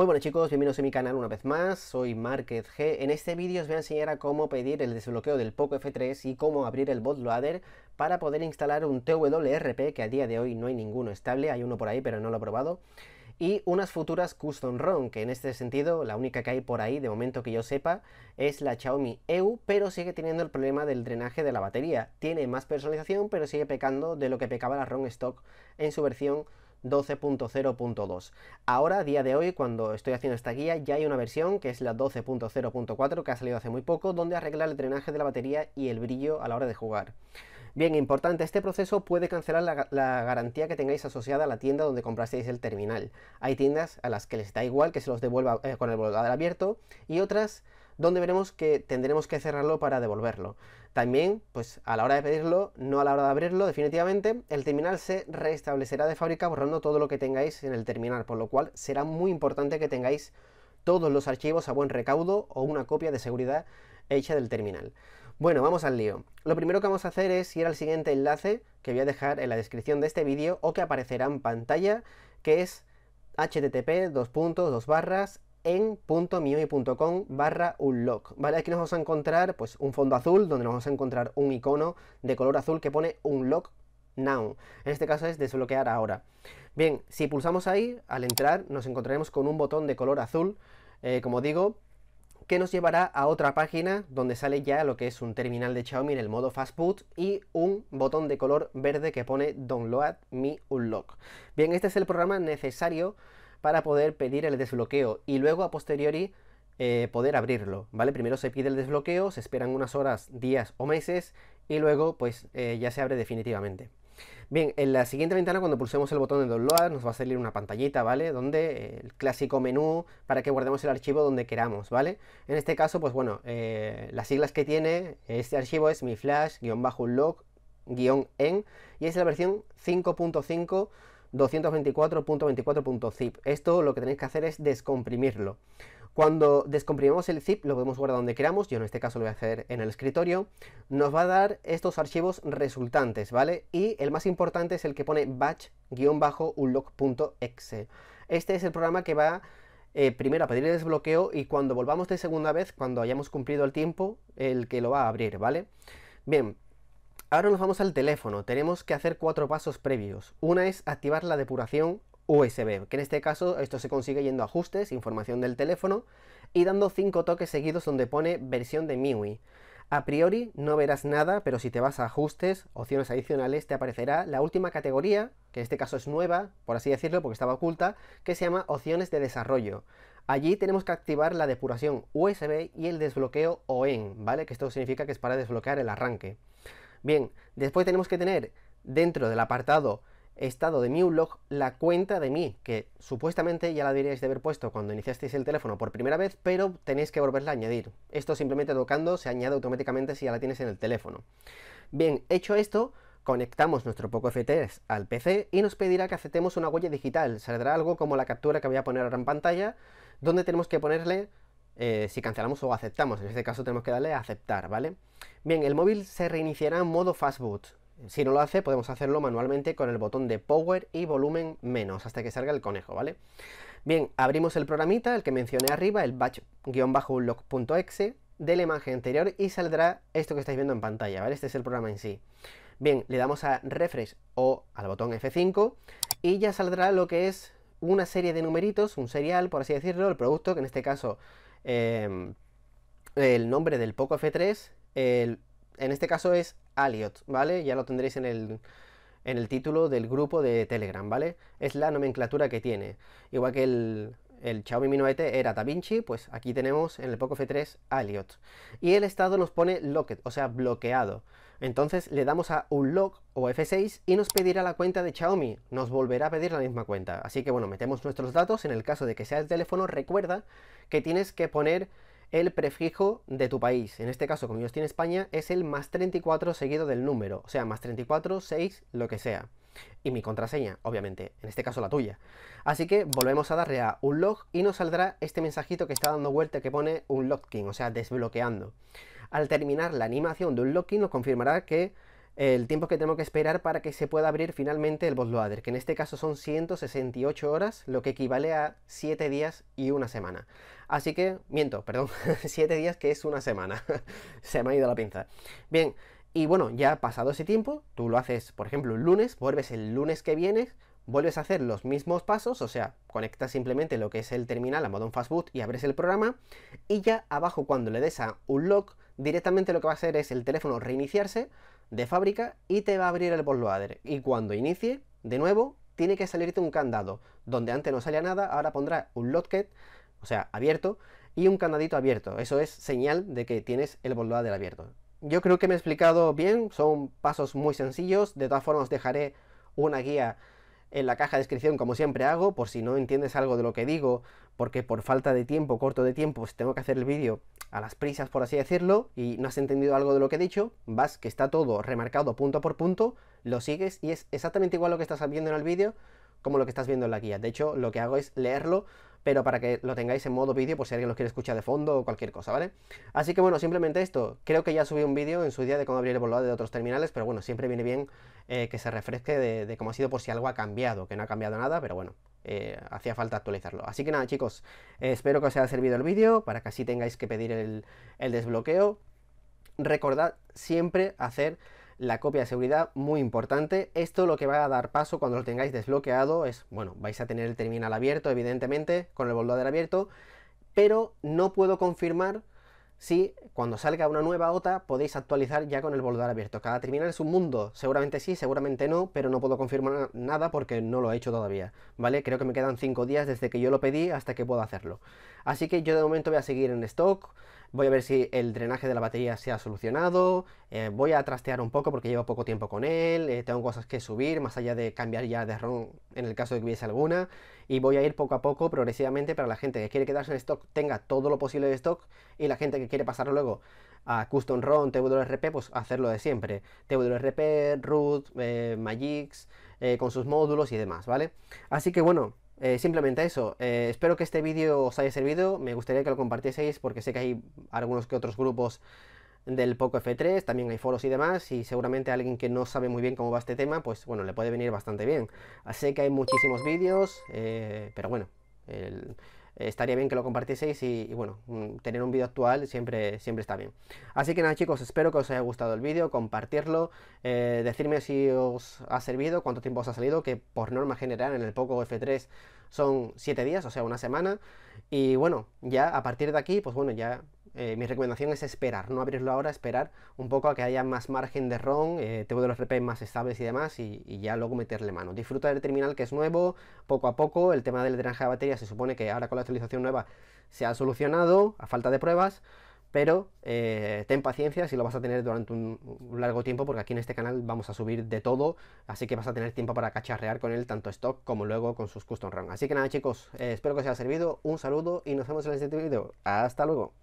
Muy buenas chicos, bienvenidos a mi canal una vez más, soy MarketG. En este vídeo os voy a enseñar a cómo pedir el desbloqueo del Poco F3 y cómo abrir el bootloader para poder instalar un TWRP, que a día de hoy no hay ninguno estable, hay uno por ahí pero no lo he probado, y unas futuras Custom ROM, que en este sentido la única que hay por ahí, de momento que yo sepa, es la Xiaomi EU, pero sigue teniendo el problema del drenaje de la batería. Tiene más personalización, pero sigue pecando de lo que pecaba la ROM Stock en su versión 12.0.2. Ahora, a día de hoy, cuando estoy haciendo esta guía, ya hay una versión que es la 12.0.4 que ha salido hace muy poco, donde arregla el drenaje de la batería y el brillo a la hora de jugar. Bien, importante, este proceso puede cancelar la, garantía que tengáis asociada a la tienda donde comprasteis el terminal. Hay tiendas a las que les da igual que se los devuelva eh, con el volador abierto y otras donde veremos que tendremos que cerrarlo para devolverlo. También, pues a la hora de pedirlo, no a la hora de abrirlo, definitivamente, el terminal se restablecerá de fábrica borrando todo lo que tengáis en el terminal, por lo cual será muy importante que tengáis todos los archivos a buen recaudo o una copia de seguridad hecha del terminal. Bueno, vamos al lío. Lo primero que vamos a hacer es ir al siguiente enlace que voy a dejar en la descripción de este vídeo o que aparecerá en pantalla, que es http 2.2 barras, en barra unlock, ¿vale? Aquí nos vamos a encontrar pues un fondo azul donde nos vamos a encontrar un icono de color azul que pone unlock now. En este caso es desbloquear ahora. Bien, si pulsamos ahí, al entrar nos encontraremos con un botón de color azul, eh, como digo, que nos llevará a otra página donde sale ya lo que es un terminal de Xiaomi en el modo Fast Boot y un botón de color verde que pone Download Mi Unlock. Bien, este es el programa necesario para poder pedir el desbloqueo y luego a posteriori eh, poder abrirlo, ¿vale? Primero se pide el desbloqueo, se esperan unas horas, días o meses y luego pues eh, ya se abre definitivamente. Bien, en la siguiente ventana cuando pulsemos el botón de download nos va a salir una pantallita, ¿vale? Donde eh, el clásico menú para que guardemos el archivo donde queramos, ¿vale? En este caso, pues bueno, las siglas que tiene este archivo es mi flash-log-en y es la versión 5.5 224.24.zip. Esto lo que tenéis que hacer es descomprimirlo. Cuando descomprimimos el zip, lo podemos guardar donde queramos, yo en este caso lo voy a hacer en el escritorio, nos va a dar estos archivos resultantes, ¿vale? Y el más importante es el que pone batch-unlock.exe. Este es el programa que va eh, primero a pedir el desbloqueo y cuando volvamos de segunda vez, cuando hayamos cumplido el tiempo, el que lo va a abrir, ¿vale? Bien, Ahora nos vamos al teléfono. Tenemos que hacer cuatro pasos previos. Una es activar la depuración USB, que en este caso esto se consigue yendo a ajustes, información del teléfono y dando cinco toques seguidos donde pone versión de MIUI. A priori no verás nada, pero si te vas a ajustes, opciones adicionales, te aparecerá la última categoría, que en este caso es nueva, por así decirlo, porque estaba oculta, que se llama opciones de desarrollo. Allí tenemos que activar la depuración USB y el desbloqueo OEN, ¿vale? Que esto significa que es para desbloquear el arranque. Bien, después tenemos que tener dentro del apartado estado de mi blog la cuenta de Mi, que supuestamente ya la deberíais de haber puesto cuando iniciasteis el teléfono por primera vez, pero tenéis que volverla a añadir. Esto simplemente tocando se añade automáticamente si ya la tienes en el teléfono. Bien, hecho esto, conectamos nuestro Poco f al PC y nos pedirá que aceptemos una huella digital. Saldrá algo como la captura que voy a poner ahora en pantalla, donde tenemos que ponerle eh, si cancelamos o aceptamos. En este caso tenemos que darle a aceptar, ¿vale? Bien, el móvil se reiniciará en modo fastboot. Si no lo hace, podemos hacerlo manualmente con el botón de Power y volumen menos, hasta que salga el conejo, ¿vale? Bien, abrimos el programita, el que mencioné arriba, el batch-log.exe, de la imagen anterior y saldrá esto que estáis viendo en pantalla, ¿vale? Este es el programa en sí. Bien, le damos a refresh o al botón F5 y ya saldrá lo que es una serie de numeritos, un serial, por así decirlo, el producto, que en este caso Em, el nombre del Poco F3, en este caso es Aliot, ¿vale? Ya lo tendréis en el, en el título del grupo de Telegram, ¿vale? Es la nomenclatura que tiene. Igual que el, el Xiaomi Mi 9T era Da Vinci, pues aquí tenemos en el Poco F3 Elliot. Y el estado nos pone locked, o sea, bloqueado. Entonces le damos a Unlock o F6 y nos pedirá la cuenta de Xiaomi, nos volverá a pedir la misma cuenta. Así que bueno, metemos nuestros datos, en el caso de que sea el teléfono, recuerda que tienes que poner el prefijo de tu país. En este caso, como yo estoy en España, es el más 34 seguido del número, o sea, más 34, 6, lo que sea y mi contraseña, obviamente, en este caso la tuya. Así que volvemos a darle a un log y nos saldrá este mensajito que está dando vuelta que pone un locking o sea, desbloqueando. Al terminar la animación de un login nos confirmará que el tiempo que tengo que esperar para que se pueda abrir finalmente el bootloader, que en este caso son 168 horas, lo que equivale a 7 días y una semana. Así que, miento, perdón, 7 días que es una semana. se me ha ido la pinza. Bien, y bueno, ya pasado ese tiempo, tú lo haces, por ejemplo, el lunes, vuelves el lunes que viene, vuelves a hacer los mismos pasos, o sea, conectas simplemente lo que es el terminal a modo fastboot y abres el programa, y ya abajo cuando le des a lock, directamente lo que va a hacer es el teléfono reiniciarse de fábrica y te va a abrir el bootloader. Y cuando inicie, de nuevo, tiene que salirte un candado, donde antes no salía nada, ahora pondrá un locket, o sea, abierto, y un candadito abierto. Eso es señal de que tienes el bootloader abierto. Yo creo que me he explicado bien, son pasos muy sencillos, de todas formas dejaré una guía en la caja de descripción como siempre hago, por si no entiendes algo de lo que digo, porque por falta de tiempo, corto de tiempo, pues tengo que hacer el vídeo a las prisas por así decirlo, y no has entendido algo de lo que he dicho, vas que está todo remarcado punto por punto, lo sigues y es exactamente igual lo que estás viendo en el vídeo, como lo que estás viendo en la guía. De hecho, lo que hago es leerlo, pero para que lo tengáis en modo vídeo, por si alguien los quiere escuchar de fondo o cualquier cosa, ¿vale? Así que bueno, simplemente esto. Creo que ya subí un vídeo en su día de cómo abrir el volado de otros terminales, pero bueno, siempre viene bien eh, que se refresque de, cómo ha sido por si algo ha cambiado, que no ha cambiado nada, pero bueno. Eh, hacía falta actualizarlo. Así que nada chicos, eh, espero que os haya servido el vídeo para que así tengáis que pedir el, el desbloqueo. Recordad siempre hacer la copia de seguridad, muy importante. Esto lo que va a dar paso cuando lo tengáis desbloqueado es, bueno, vais a tener el terminal abierto, evidentemente, con el volador abierto, pero no puedo confirmar si cuando salga una nueva OTA podéis actualizar ya con el volador abierto. Cada terminal es un mundo, seguramente sí, seguramente no, pero no puedo confirmar nada porque no lo he hecho todavía, ¿vale? Creo que me quedan 5 días desde que yo lo pedí hasta que puedo hacerlo. Así que yo de momento voy a seguir en stock, voy a ver si el drenaje de la batería se ha solucionado, eh, voy a trastear un poco porque llevo poco tiempo con él, eh, tengo cosas que subir, más allá de cambiar ya de ROM en el caso de que hubiese alguna, y voy a ir poco a poco, progresivamente, para la gente que quiere quedarse en stock, tenga todo lo posible de stock, y la gente que quiere pasar luego a Custom ROM, TWRP, pues hacerlo de siempre, TWRP, root, eh, Magix, eh, con sus módulos y demás, ¿vale? Así que bueno, eh, simplemente eso, eh, espero que este vídeo os haya servido, me gustaría que lo compartieseis porque sé que hay algunos que otros grupos del Poco F3, también hay foros y demás, y seguramente alguien que no sabe muy bien cómo va este tema, pues bueno, le puede venir bastante bien. Sé que hay muchísimos vídeos, eh, pero bueno, el estaría bien que lo compartieseis y, bueno, mm, tener un vídeo actual siempre, siempre está bien. Así que nada chicos, espero que os haya gustado el vídeo, compartirlo, eh, decirme si os ha servido, cuánto tiempo os ha salido, que por norma general en el Poco F3 son 7 días, o sea, una semana. Y bueno, ya a partir de aquí, pues bueno, ya eh, mi recomendación es esperar, no abrirlo ahora, esperar un poco a que haya más margen de ROM, eh, tengo de los RP más estables y demás, y, ya luego meterle mano. Disfruta del terminal que es nuevo, poco a poco, el tema del drenaje de batería se supone que ahora con la actualización nueva se ha solucionado, a falta de pruebas, pero eh, ten paciencia si lo vas a tener durante un, largo tiempo, porque aquí en este canal vamos a subir de todo, así que vas a tener tiempo para cacharrear con él tanto stock como luego con sus custom ROM, Así que nada chicos, eh, espero que os haya servido, un saludo y nos vemos en el siguiente vídeo. Hasta luego.